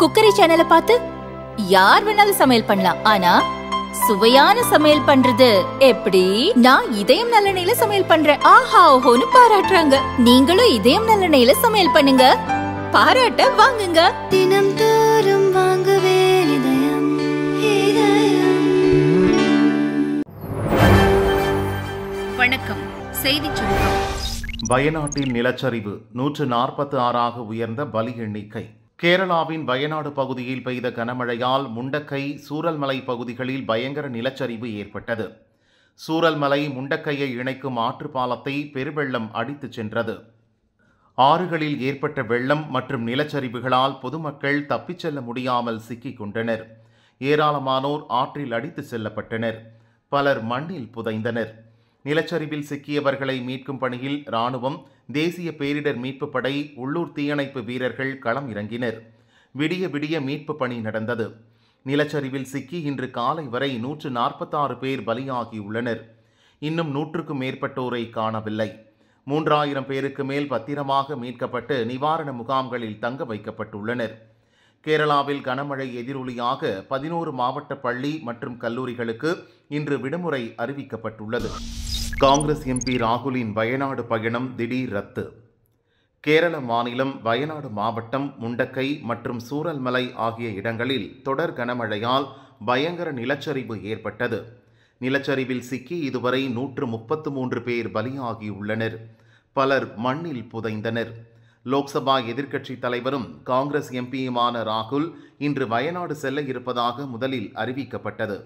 cookery சேனலை பார்த்து யார் வேணாலும் சமையல் பண்ணலாம் ஆனா சுவையான சமையல் பண்றது எப்படி நான் இதயம் நல்லெண்ணெயில சமையல் பண்றேன் ஆஹா ஓஹோன்னு பாராட்டுறாங்க நீங்களும் இதயம் நல்லெண்ணெயில சமையல் பண்ணுங்க பாராட்ட வாங்குங்க தினம் தோறும் வாங்குவே வணக்கம் செய்தி சுருக்கம் வயநாட்டின் நிலச்சரிவு நூற்று நாற்பத்தி ஆறாக உயர்ந்த பலி எண்ணிக்கை கேரளாவின் வயநாடு பகுதியில் பெய்த கனமழையால் முண்டக்கை சூரல்மலை பகுதிகளில் பயங்கர நிலச்சரிவு ஏற்பட்டது சூரல்மலை முண்டக்கையை இணைக்கும் ஆற்று பாலத்தை பெருவெள்ளம் அடித்துச் சென்றது ஆறுகளில் ஏற்பட்ட வெள்ளம் மற்றும் நிலச்சரிவுகளால் பொதுமக்கள் தப்பிச் செல்ல முடியாமல் சிக்கிக் கொண்டனர் ஏராளமானோர் ஆற்றில் அடித்து செல்லப்பட்டனர் பலர் மண்ணில் புதைந்தனர் நிலச்சரிவில் சிக்கியவர்களை மீட்கும் பணியில் இராணுவம் தேசிய பேரிடர் மீட்பு படை உள்ளூர் தீயணைப்பு வீரர்கள் களம் இறங்கினர் விடிய விடிய மீட்பு பணி நடந்தது நிலச்சரிவில் சிக்கி இன்று காலை வரை நூற்று நாற்பத்தாறு பேர் பலியாகியுள்ளனர் இன்னும் நூற்றுக்கும் மேற்பட்டோரை காணவில்லை மூன்றாயிரம் பேருக்கு மேல் பத்திரமாக மீட்கப்பட்டு நிவாரண முகாம்களில் தங்க வைக்கப்பட்டுள்ளனர் கேரளாவில் கனமழை எதிரொலியாக பதினோரு மாவட்ட பள்ளி மற்றும் கல்லூரிகளுக்கு இன்று விடுமுறை அறிவிக்கப்பட்டுள்ளது காங்கிரஸ் எம்பி ராகுலின் வயநாடு பயணம் திடீர் ரத்து கேரள மாநிலம் வயநாடு மாவட்டம் முண்டக்கை மற்றும் சூரல்மலை ஆகிய இடங்களில் தொடர் கனமழையால் பயங்கர நிலச்சரிவு ஏற்பட்டது நிலச்சரிவில் சிக்கி இதுவரை நூற்று முப்பத்து மூன்று பேர் பலியாகியுள்ளனர் பலர் மண்ணில் புதைந்தனர் லோக்சபா எதிர்க்கட்சி தலைவரும் காங்கிரஸ் எம்பியுமான ராகுல் இன்று வயநாடு செல்ல இருப்பதாக முதலில் அறிவிக்கப்பட்டது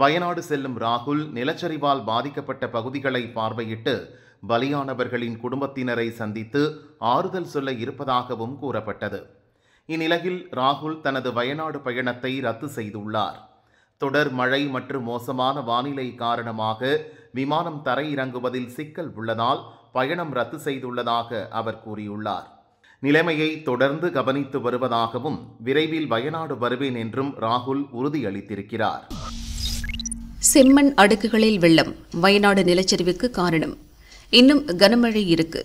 வயநாடு செல்லும் ராகுல் நிலச்சரிவால் பாதிக்கப்பட்ட பகுதிகளை பார்வையிட்டு பலியானவர்களின் குடும்பத்தினரை சந்தித்து ஆறுதல் சொல்ல இருப்பதாகவும் கூறப்பட்டது இந்நிலையில் ராகுல் தனது வயநாடு பயணத்தை ரத்து செய்துள்ளார் தொடர் மழை மற்றும் மோசமான வானிலை காரணமாக விமானம் தரையிறங்குவதில் சிக்கல் உள்ளதால் பயணம் ரத்து செய்துள்ளதாக அவர் கூறியுள்ளார் நிலைமையை தொடர்ந்து கவனித்து வருவதாகவும் விரைவில் வயநாடு வருவேன் என்றும் ராகுல் உறுதியளித்திருக்கிறார் செம்மண் அடுக்குகளில் வெள்ளம் வயநாடு நிலச்சரிவுக்கு காரணம் இன்னும் கனமழை இருக்கு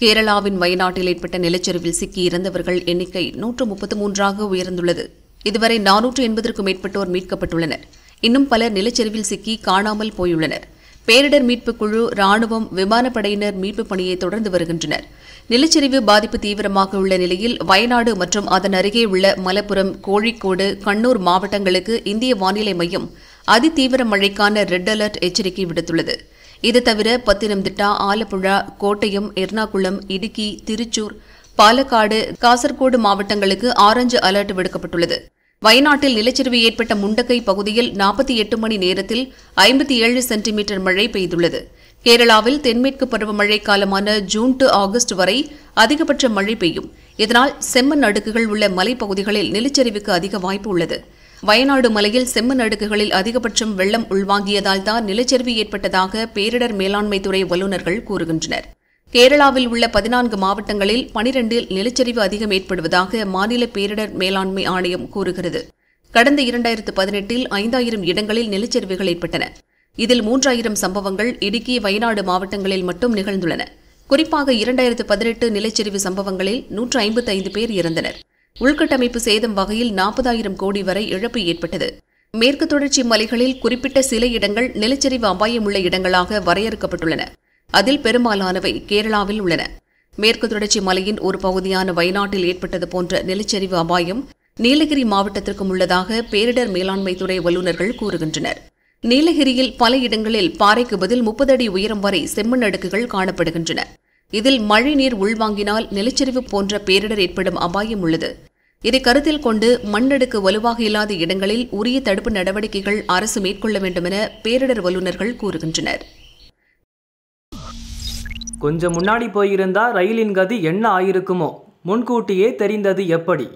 கேரளாவின் வயநாட்டில் ஏற்பட்ட நிலச்சரிவில் சிக்கி இறந்தவர்கள் எண்ணிக்கை நூற்று முப்பத்து மூன்றாக உயர்ந்துள்ளது இதுவரை நானூற்று எண்பதற்கும் மேற்பட்டோர் மீட்கப்பட்டுள்ளனர் இன்னும் பலர் நிலச்சரிவில் சிக்கி காணாமல் போயுள்ளனர் பேரிடர் மீட்பு குழு ராணுவம் விமானப்படையினர் மீட்பு பணியை தொடர்ந்து வருகின்றனர் நிலச்சரிவு பாதிப்பு தீவிரமாக உள்ள நிலையில் வயநாடு மற்றும் அதன் அருகே உள்ள மலப்புரம் கோழிக்கோடு கண்ணூர் மாவட்டங்களுக்கு இந்திய வானிலை மையம் அதிதீவிர மழைக்கான ரெட் அலர்ட் எச்சரிக்கை விடுத்துள்ளது இது தவிர பத்தினம்திட்டா ஆலப்புழா கோட்டயம் எர்ணாகுளம் இடுக்கி திருச்சூர் பாலக்காடு காசர்கோடு மாவட்டங்களுக்கு ஆரஞ்சு அலர்ட் விடுக்கப்பட்டுள்ளது வயநாட்டில் நிலச்சரிவு ஏற்பட்ட முண்டக்கை பகுதியில் நாற்பத்தி எட்டு மணி நேரத்தில் ஐம்பத்தி ஏழு சென்டிமீட்டர் மழை பெய்துள்ளது கேரளாவில் தென்மேற்கு பருவமழை காலமான ஜூன் டு ஆகஸ்ட் வரை அதிகபட்ச மழை பெய்யும் இதனால் செம்மண் அடுக்குகள் உள்ள மலைப்பகுதிகளில் நிலச்சரிவுக்கு அதிக வாய்ப்பு உள்ளது வயநாடு மலையில் செம்மு நடுக்குகளில் அதிகபட்சம் வெள்ளம் உள்வாங்கியதால் தான் நிலச்சரிவு ஏற்பட்டதாக பேரிடர் மேலாண்மை துறை வல்லுநர்கள் கூறுகின்றனர் கேரளாவில் உள்ள பதினான்கு மாவட்டங்களில் பனிரெண்டில் நிலச்சரிவு அதிகம் ஏற்படுவதாக மாநில பேரிடர் மேலாண்மை ஆணையம் கூறுகிறது கடந்த இரண்டாயிரத்து பதினெட்டில் ஐந்தாயிரம் இடங்களில் நிலச்சரிவுகள் ஏற்பட்டன இதில் மூன்றாயிரம் சம்பவங்கள் இடுக்கி வயநாடு மாவட்டங்களில் மட்டும் நிகழ்ந்துள்ளன குறிப்பாக இரண்டாயிரத்து பதினெட்டு நிலச்சரிவு சம்பவங்களில் நூற்று ஐம்பத்தைந்து பேர் இறந்தனர் உள்கட்டமைப்பு சேதம் வகையில் நாற்பதாயிரம் கோடி வரை இழப்பு ஏற்பட்டது மேற்கு தொடர்ச்சி மலைகளில் குறிப்பிட்ட சில இடங்கள் நிலச்சரிவு அபாயமுள்ள இடங்களாக வரையறுக்கப்பட்டுள்ளன அதில் பெரும்பாலானவை கேரளாவில் உள்ளன மேற்கு தொடர்ச்சி மலையின் ஒரு பகுதியான வயநாட்டில் ஏற்பட்டது போன்ற நிலச்சரிவு அபாயம் நீலகிரி மாவட்டத்திற்கும் உள்ளதாக பேரிடர் மேலாண்மை துறை வல்லுநர்கள் கூறுகின்றனர் நீலகிரியில் பல இடங்களில் பாறைக்கு பதில் முப்பது அடி உயரம் வரை செம்மண் அடுக்குகள் காணப்படுகின்றன இதில் மழைநீர் உள்வாங்கினால் நிலச்சரிவு போன்ற பேரிடர் ஏற்படும் அபாயம் உள்ளது இதை கருத்தில் கொண்டு மண்ணடுக்கு வலுவாக இல்லாத இடங்களில் உரிய தடுப்பு நடவடிக்கைகள் அரசு மேற்கொள்ள வேண்டுமென பேரிடர் வல்லுநர்கள் கூறுகின்றனர் கொஞ்சம் முன்னாடி போயிருந்தா ரயிலின் கதி என்ன ஆயிருக்குமோ முன்கூட்டியே தெரிந்தது எப்படி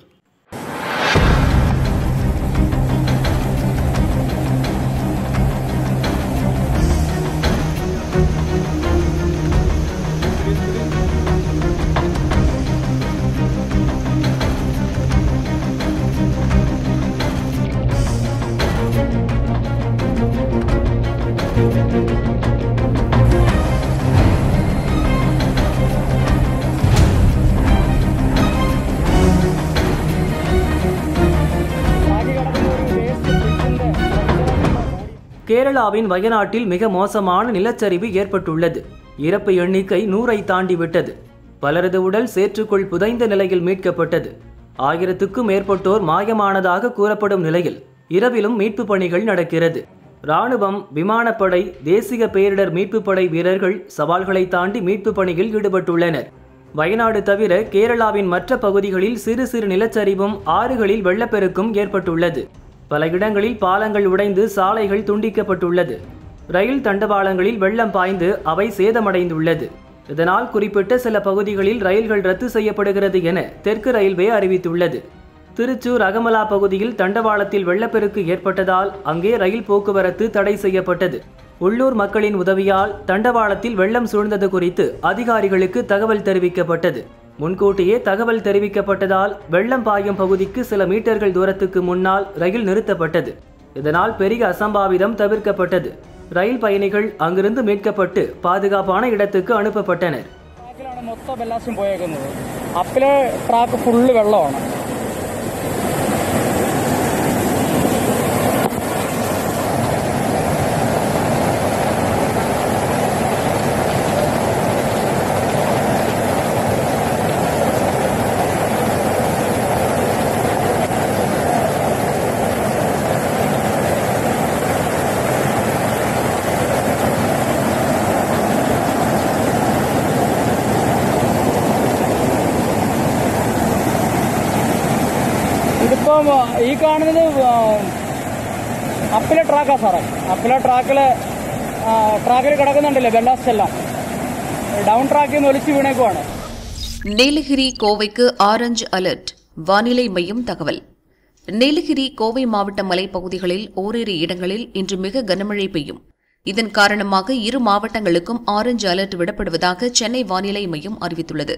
கேரளாவின் வயநாட்டில் மிக மோசமான நிலச்சரிவு ஏற்பட்டுள்ளது இறப்பு எண்ணிக்கை நூறை தாண்டி விட்டது பலரது உடல் சேற்றுக்குள் புதைந்த நிலையில் மீட்கப்பட்டது ஆயிரத்துக்கும் மேற்பட்டோர் மாயமானதாக கூறப்படும் நிலையில் இரவிலும் மீட்பு பணிகள் நடக்கிறது ராணுவம் விமானப்படை தேசிய பேரிடர் மீட்பு படை வீரர்கள் சவால்களை தாண்டி மீட்பு பணியில் ஈடுபட்டுள்ளனர் வயநாடு தவிர கேரளாவின் மற்ற பகுதிகளில் சிறு சிறு நிலச்சரிவும் ஆறுகளில் வெள்ளப்பெருக்கும் ஏற்பட்டுள்ளது பல இடங்களில் பாலங்கள் உடைந்து சாலைகள் துண்டிக்கப்பட்டுள்ளது ரயில் தண்டவாளங்களில் வெள்ளம் பாய்ந்து அவை சேதமடைந்துள்ளது இதனால் குறிப்பிட்ட சில பகுதிகளில் ரயில்கள் ரத்து செய்யப்படுகிறது என தெற்கு ரயில்வே அறிவித்துள்ளது திருச்சூர் அகமலா பகுதியில் தண்டவாளத்தில் வெள்ளப்பெருக்கு ஏற்பட்டதால் அங்கே ரயில் போக்குவரத்து தடை செய்யப்பட்டது உள்ளூர் மக்களின் உதவியால் தண்டவாளத்தில் வெள்ளம் சூழ்ந்தது குறித்து அதிகாரிகளுக்கு தகவல் தெரிவிக்கப்பட்டது முன்கூட்டியே தகவல் தெரிவிக்கப்பட்டதால் வெள்ளம் பாயும் பகுதிக்கு சில மீட்டர்கள் தூரத்துக்கு முன்னால் ரயில் நிறுத்தப்பட்டது இதனால் பெரிய அசம்பாவிதம் தவிர்க்கப்பட்டது ரயில் பயணிகள் அங்கிருந்து மீட்கப்பட்டு பாதுகாப்பான இடத்துக்கு அனுப்பப்பட்டனர் മൊത്തം എല്ലാസും പോയേക്കുന്നത് അപ്പിലെ ട്രാക്ക് ഇപ്പം ഈ കാണുന്നത് അപ്പിലെ ട്രാക്കാണ് സാറേ അപ്പിലെ ട്രാക്കിൽ ട്രാക്കിൽ കിടക്കുന്നുണ്ടല്ലേ എല്ലാം ഡൗൺ ട്രാക്കിൽ നിന്ന് വീണേക്കുവാണ് நீலகிரி கோவைக்கு ஆரஞ்சு அலர்ட் வானிலை மையம் தகவல் நீலகிரி கோவை மாவட்ட மலைப்பகுதிகளில் ஓரிரு இடங்களில் இன்று மிக கனமழை பெய்யும் இதன் காரணமாக இரு மாவட்டங்களுக்கும் ஆரஞ்சு அலர்ட் விடப்படுவதாக சென்னை வானிலை மையம் அறிவித்துள்ளது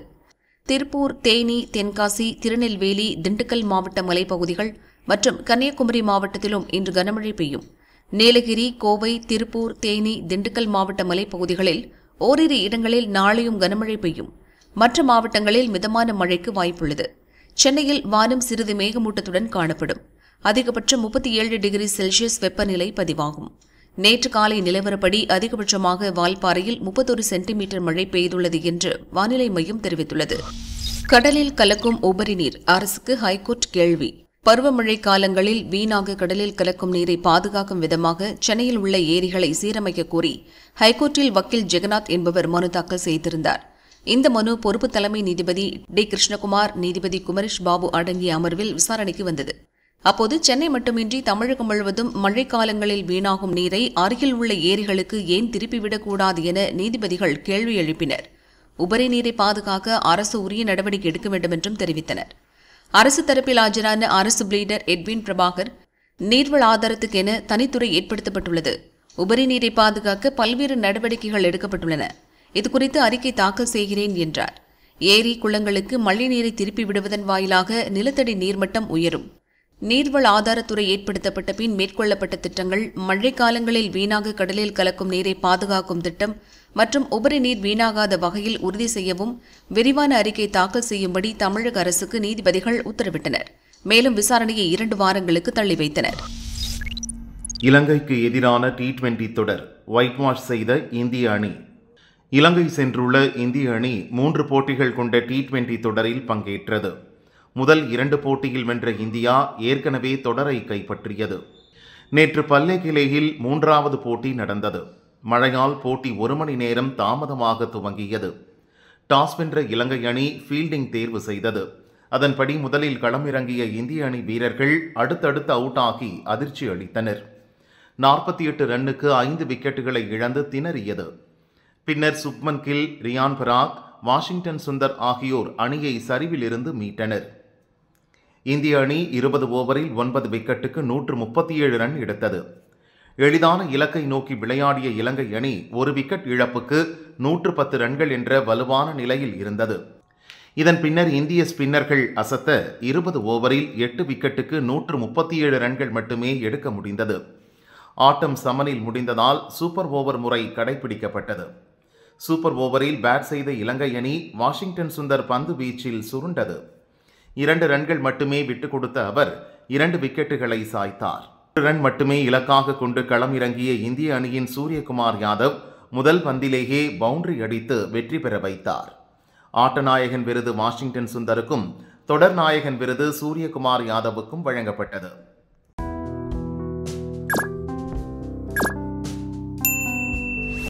திருப்பூர் தேனி தென்காசி திருநெல்வேலி திண்டுக்கல் மாவட்ட மலைப்பகுதிகள் மற்றும் கன்னியாகுமரி மாவட்டத்திலும் இன்று கனமழை பெய்யும் நீலகிரி கோவை திருப்பூர் தேனி திண்டுக்கல் மாவட்ட மலைப்பகுதிகளில் ஓரிரு இடங்களில் நாளையும் கனமழை பெய்யும் மற்ற மாவட்டங்களில் மிதமான மழைக்கு வாய்ப்புள்ளது சென்னையில் வானம் சிறிது மேகமூட்டத்துடன் காணப்படும் அதிகபட்சம் முப்பத்தி ஏழு டிகிரி செல்சியஸ் வெப்பநிலை பதிவாகும் நேற்று காலை நிலவரப்படி அதிகபட்சமாக வால்பாறையில் முப்பத்தொரு சென்டிமீட்டர் மழை பெய்துள்ளது என்று வானிலை மையம் தெரிவித்துள்ளது கடலில் கலக்கும் உபரி நீர் அரசுக்கு ஹைகோர்ட் கேள்வி பருவமழை காலங்களில் வீணாக கடலில் கலக்கும் நீரை பாதுகாக்கும் விதமாக சென்னையில் உள்ள ஏரிகளை சீரமைக்க கோரி ஹைகோர்ட்டில் வக்கீல் ஜெகநாத் என்பவர் மனு தாக்கல் செய்திருந்தார் இந்த மனு பொறுப்பு தலைமை நீதிபதி டி கிருஷ்ணகுமார் நீதிபதி குமரேஷ் பாபு அடங்கிய அமர்வில் விசாரணைக்கு வந்தது அப்போது சென்னை மட்டுமின்றி தமிழகம் முழுவதும் மழைக்காலங்களில் வீணாகும் நீரை அருகில் உள்ள ஏரிகளுக்கு ஏன் திருப்பிவிடக்கூடாது என நீதிபதிகள் கேள்வி எழுப்பினர் உபரி நீரை பாதுகாக்க அரசு உரிய நடவடிக்கை எடுக்க வேண்டும் என்றும் தெரிவித்தனர் அரசு தரப்பில் ஆஜரான அரசு பிளீடர் எட்வின் பிரபாகர் நீர்வள ஆதாரத்துக்கென தனித்துறை ஏற்படுத்தப்பட்டுள்ளது உபரி நீரை பாதுகாக்க பல்வேறு நடவடிக்கைகள் எடுக்கப்பட்டுள்ளன இதுகுறித்து அறிக்கை தாக்கல் செய்கிறேன் என்றார் ஏரி குளங்களுக்கு மழை நீரை திருப்பி விடுவதன் வாயிலாக நிலத்தடி நீர்மட்டம் உயரும் நீர்வள ஆதாரத்துறை ஏற்படுத்தப்பட்ட பின் மேற்கொள்ளப்பட்ட திட்டங்கள் மழைக்காலங்களில் வீணாக கடலில் கலக்கும் நீரை பாதுகாக்கும் திட்டம் மற்றும் உபரி நீர் வீணாகாத வகையில் உறுதி செய்யவும் விரிவான அறிக்கை தாக்கல் செய்யும்படி தமிழக அரசுக்கு நீதிபதிகள் உத்தரவிட்டனர் மேலும் விசாரணையை இரண்டு வாரங்களுக்கு தள்ளி வைத்தனர் இலங்கைக்கு எதிரான டி டுவெண்டி தொடர் ஒயிட் வாஷ் செய்த இந்திய அணி இலங்கை சென்றுள்ள இந்திய அணி மூன்று போட்டிகள் கொண்ட டி டுவெண்டி தொடரில் பங்கேற்றது முதல் இரண்டு போட்டியில் வென்ற இந்தியா ஏற்கனவே தொடரை கைப்பற்றியது நேற்று பல்லேகிலேயில் மூன்றாவது போட்டி நடந்தது மழையால் போட்டி ஒரு மணி நேரம் தாமதமாக துவங்கியது டாஸ் வென்ற இலங்கை அணி ஃபீல்டிங் தேர்வு செய்தது அதன்படி முதலில் களமிறங்கிய இந்திய அணி வீரர்கள் அடுத்தடுத்து அவுட் ஆகி அதிர்ச்சி அளித்தனர் நாற்பத்தி எட்டு ரன்னுக்கு ஐந்து விக்கெட்டுகளை இழந்து திணறியது பின்னர் சுப்மன் கில் ரியான் பராக் வாஷிங்டன் சுந்தர் ஆகியோர் அணியை சரிவிலிருந்து மீட்டனர் இந்திய அணி இருபது ஓவரில் ஒன்பது விக்கெட்டுக்கு நூற்று முப்பத்தி ஏழு ரன் எடுத்தது எளிதான இலக்கை நோக்கி விளையாடிய இலங்கை அணி ஒரு விக்கெட் இழப்புக்கு நூற்று பத்து ரன்கள் என்ற வலுவான நிலையில் இருந்தது இதன் பின்னர் இந்திய ஸ்பின்னர்கள் அசத்த இருபது ஓவரில் எட்டு விக்கெட்டுக்கு நூற்று முப்பத்தி ஏழு ரன்கள் மட்டுமே எடுக்க முடிந்தது ஆட்டம் சமனில் முடிந்ததால் சூப்பர் ஓவர் முறை கடைபிடிக்கப்பட்டது சூப்பர் ஓவரில் பேட் செய்த இலங்கை அணி வாஷிங்டன் சுந்தர் பந்து வீச்சில் சுருண்டது இரண்டு ரன்கள் மட்டுமே விட்டுக் கொடுத்த அவர் இரண்டு விக்கெட்டுகளை சாய்த்தார் ரன் மட்டுமே இலக்காக கொண்டு களம் இறங்கிய இந்திய அணியின் சூரியகுமார் யாதவ் முதல் பந்திலேயே பவுண்டரி அடித்து வெற்றி பெற வைத்தார் ஆட்டநாயகன் விருது வாஷிங்டன் சுந்தருக்கும் தொடர் நாயகன் விருது சூரியகுமார் யாதவுக்கும் வழங்கப்பட்டது